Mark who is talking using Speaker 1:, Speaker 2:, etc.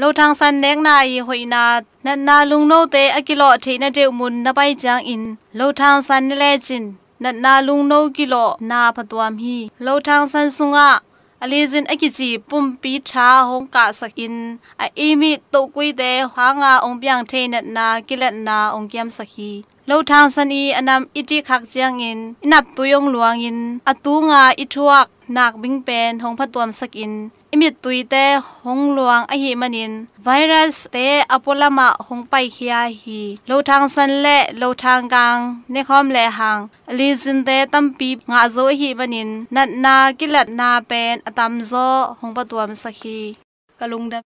Speaker 1: လောထန်းဆန်နေငနာယီဟွိနာနနာလုံနိုတေအကီလိုအထိနတေမွန်နပိုင်ချန်အင်လောထန်းဆန်နေလေချင်နနာလုံနိုကီလိုနာဖတွမ်ဟီလောထန်းဆန်ဆုငါအလီဇင်အကီချီပွမ်ပီချာဟုံကာဆကင်အေမီတုတ်ကွေးတဲ့ဟာငါအောင်ပြန့်ထေနနာကီလက်နာအောင်ကျမ်ဆခီလောထန်းဆန်ဤအနမ်အစ်တီခက်ချန်အင်နပ်တူယုံလွမ်အင်အတူငါအထွတ်นักบิงเป็นหงพัดตวมสกินมีตุยเตหงลวงอหิมันิน ไวรัสเตอโปลามะหงไปเฮียฮี โลทางสันและโลทางกังเนคอมแลหังลิซินเตตัมปีงาโจซหิมันิน นัดนากิลัดนาเป็นอตัมโซหงปะตวมสักีกะลุงดับ